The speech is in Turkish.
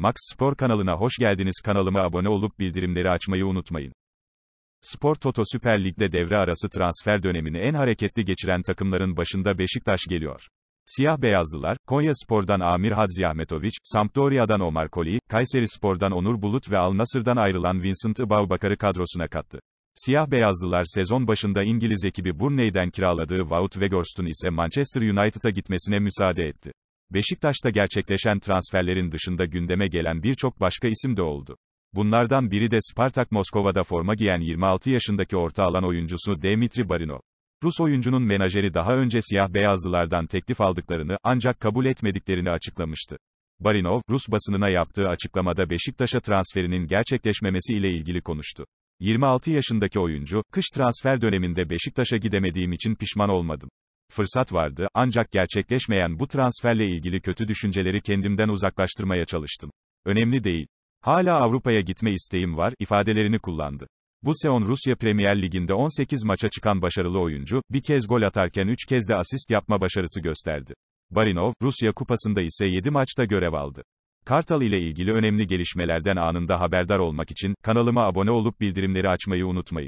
Max Spor kanalına hoş geldiniz. Kanalıma abone olup bildirimleri açmayı unutmayın. Spor Toto Süper Lig'de devre arası transfer dönemini en hareketli geçiren takımların başında Beşiktaş geliyor. Siyah Beyazlılar, Konya Spor'dan Amir Hadziahmetoviç, Sampdoria'dan Omar Koli, Kayseri Spor'dan Onur Bulut ve Al Nasır'dan ayrılan Vincent Ibaubakar'ı kadrosuna kattı. Siyah Beyazlılar sezon başında İngiliz ekibi Burnley'den kiraladığı Wout Weghorst'un ise Manchester United'a gitmesine müsaade etti. Beşiktaş'ta gerçekleşen transferlerin dışında gündeme gelen birçok başka isim de oldu. Bunlardan biri de Spartak Moskova'da forma giyen 26 yaşındaki orta alan oyuncusu Dmitri Barino. Rus oyuncunun menajeri daha önce siyah beyazlılardan teklif aldıklarını ancak kabul etmediklerini açıklamıştı. Barinov, Rus basınına yaptığı açıklamada Beşiktaş'a transferinin gerçekleşmemesi ile ilgili konuştu. 26 yaşındaki oyuncu, kış transfer döneminde Beşiktaş'a gidemediğim için pişman olmadım fırsat vardı, ancak gerçekleşmeyen bu transferle ilgili kötü düşünceleri kendimden uzaklaştırmaya çalıştım. Önemli değil. Hala Avrupa'ya gitme isteğim var, ifadelerini kullandı. Bu seon Rusya Premier Ligi'nde 18 maça çıkan başarılı oyuncu, bir kez gol atarken 3 kez de asist yapma başarısı gösterdi. Barinov, Rusya Kupası'nda ise 7 maçta görev aldı. Kartal ile ilgili önemli gelişmelerden anında haberdar olmak için, kanalıma abone olup bildirimleri açmayı unutmayın.